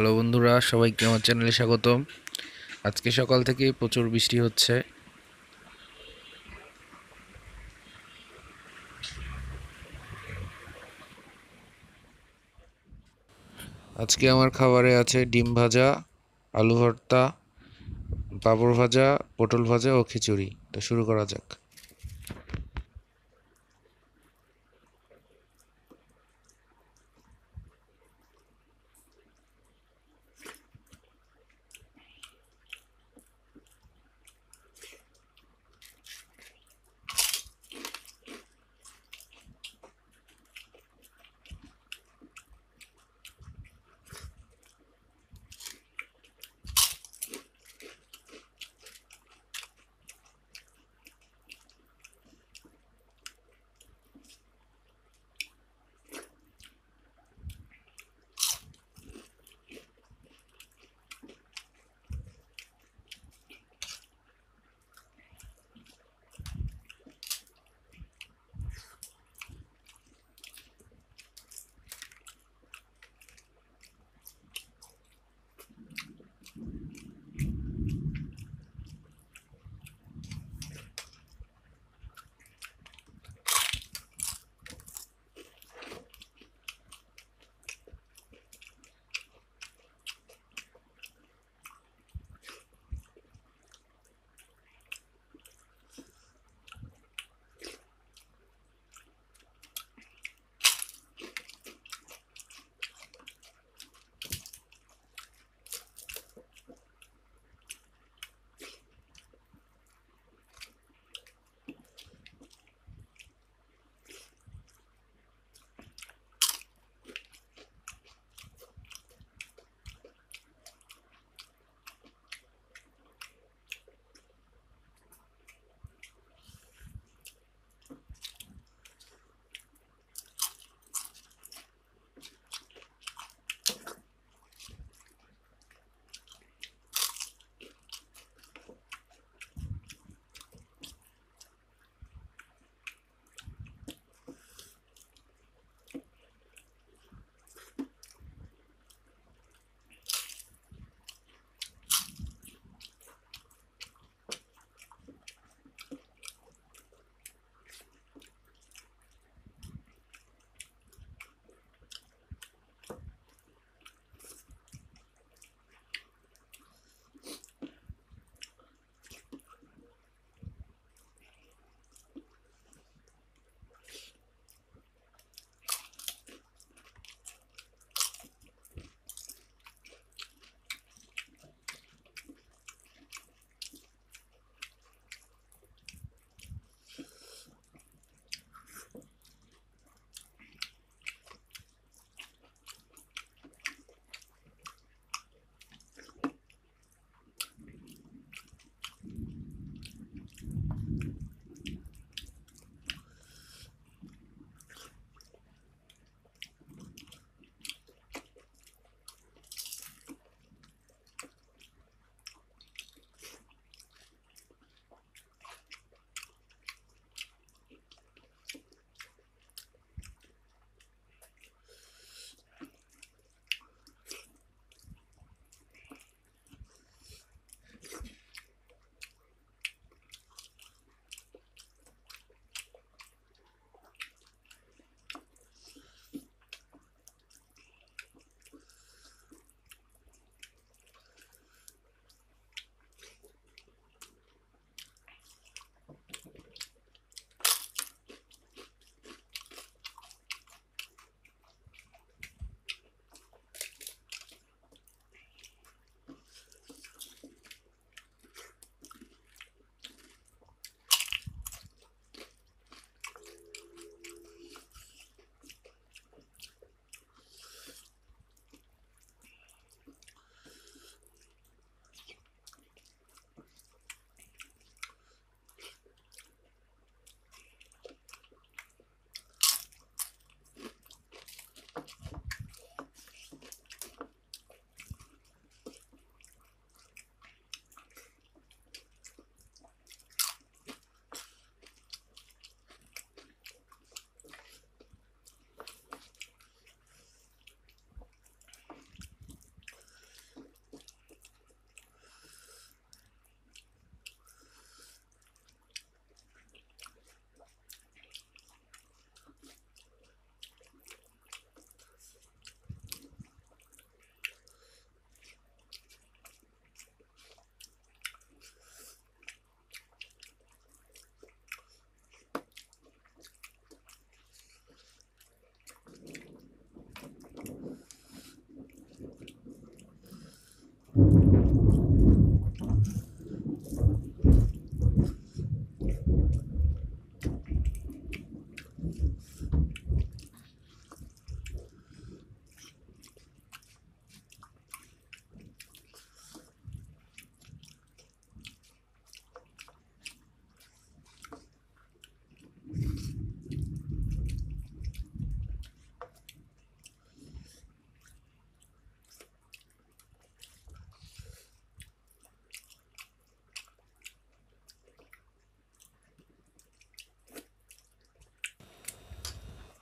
hello বন্ধুরা সবাইকে আমার চ্যানেলে স্বাগতম আজকে সকাল থেকে প্রচুর বৃষ্টি হচ্ছে আজকে আমার খাবারে আছে ডিম ভাজা আলু ভর্তা পাঁপড় ভাজা পটল ভাজা ও খিচুড়ি তো শুরু করা যাক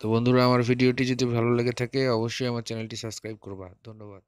তো বন্ধুরা আমার ভিডিওটি যদি ভালো লেগে থাকে অবশ্যই আমার চ্যানেলটি সাবস্ক্রাইব করবা ধন্যবাদ